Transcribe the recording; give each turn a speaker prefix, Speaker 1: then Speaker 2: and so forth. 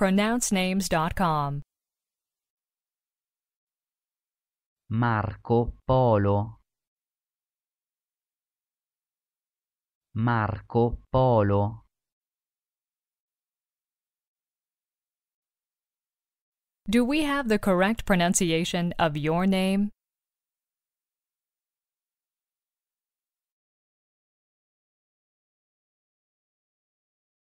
Speaker 1: pronouncenames.com.
Speaker 2: Marco Polo Marco Polo
Speaker 1: Do we have the correct pronunciation of your name?